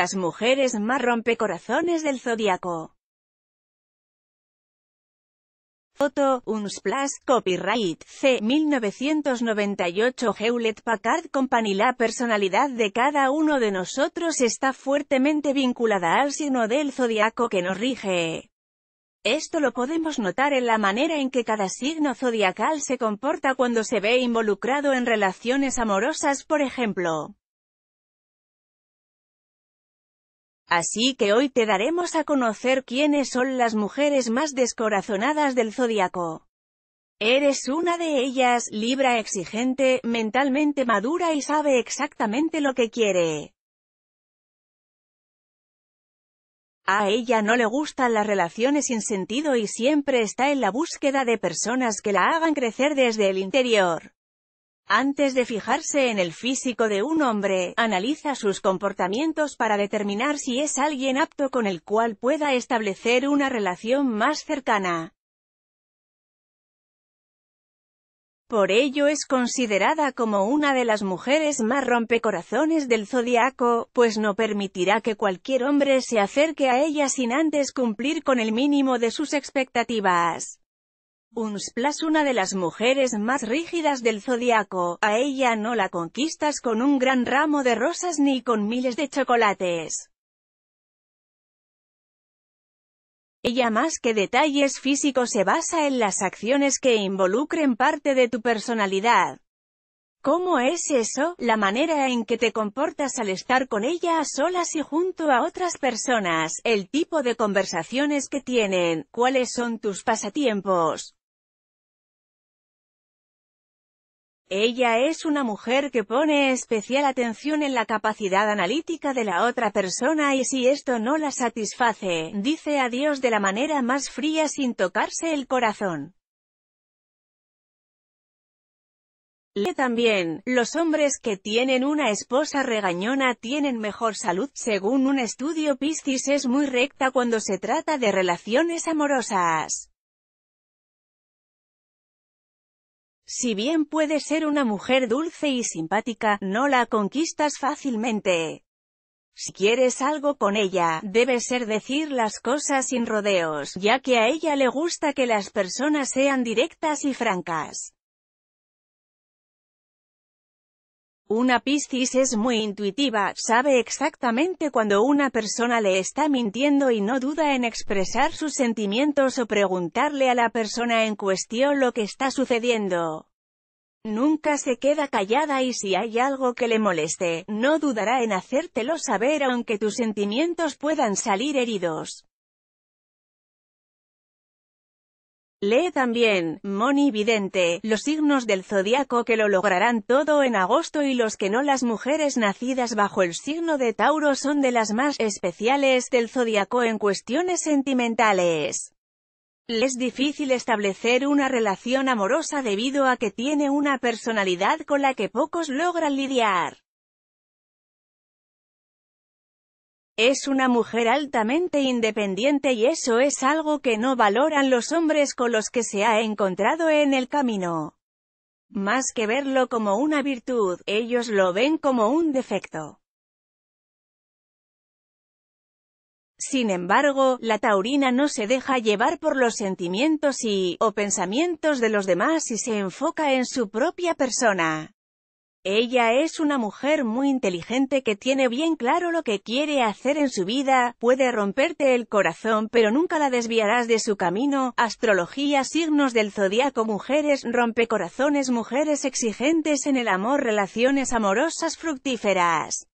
las mujeres más rompecorazones del zodiaco. Foto, Unsplash, Copyright, C. 1998 Hewlett Packard Company La personalidad de cada uno de nosotros está fuertemente vinculada al signo del zodiaco que nos rige. Esto lo podemos notar en la manera en que cada signo zodiacal se comporta cuando se ve involucrado en relaciones amorosas por ejemplo. Así que hoy te daremos a conocer quiénes son las mujeres más descorazonadas del zodiaco. Eres una de ellas, Libra exigente, mentalmente madura y sabe exactamente lo que quiere. A ella no le gustan las relaciones sin sentido y siempre está en la búsqueda de personas que la hagan crecer desde el interior. Antes de fijarse en el físico de un hombre, analiza sus comportamientos para determinar si es alguien apto con el cual pueda establecer una relación más cercana. Por ello es considerada como una de las mujeres más rompecorazones del zodiaco, pues no permitirá que cualquier hombre se acerque a ella sin antes cumplir con el mínimo de sus expectativas. Unsplash una de las mujeres más rígidas del zodiaco, a ella no la conquistas con un gran ramo de rosas ni con miles de chocolates. Ella más que detalles físicos se basa en las acciones que involucren parte de tu personalidad. ¿Cómo es eso? La manera en que te comportas al estar con ella a solas y junto a otras personas, el tipo de conversaciones que tienen, cuáles son tus pasatiempos. Ella es una mujer que pone especial atención en la capacidad analítica de la otra persona y si esto no la satisface, dice adiós de la manera más fría sin tocarse el corazón. Lee también, los hombres que tienen una esposa regañona tienen mejor salud, según un estudio Piscis es muy recta cuando se trata de relaciones amorosas. Si bien puede ser una mujer dulce y simpática, no la conquistas fácilmente. Si quieres algo con ella, debe ser decir las cosas sin rodeos, ya que a ella le gusta que las personas sean directas y francas. Una Piscis es muy intuitiva, sabe exactamente cuando una persona le está mintiendo y no duda en expresar sus sentimientos o preguntarle a la persona en cuestión lo que está sucediendo. Nunca se queda callada y si hay algo que le moleste, no dudará en hacértelo saber aunque tus sentimientos puedan salir heridos. Lee también, Moni Vidente, los signos del zodiaco que lo lograrán todo en agosto y los que no las mujeres nacidas bajo el signo de Tauro son de las más especiales del zodiaco en cuestiones sentimentales. Es difícil establecer una relación amorosa debido a que tiene una personalidad con la que pocos logran lidiar. Es una mujer altamente independiente y eso es algo que no valoran los hombres con los que se ha encontrado en el camino. Más que verlo como una virtud, ellos lo ven como un defecto. Sin embargo, la taurina no se deja llevar por los sentimientos y, o pensamientos de los demás y se enfoca en su propia persona. Ella es una mujer muy inteligente que tiene bien claro lo que quiere hacer en su vida, puede romperte el corazón pero nunca la desviarás de su camino, astrología signos del zodiaco mujeres rompecorazones mujeres exigentes en el amor relaciones amorosas fructíferas.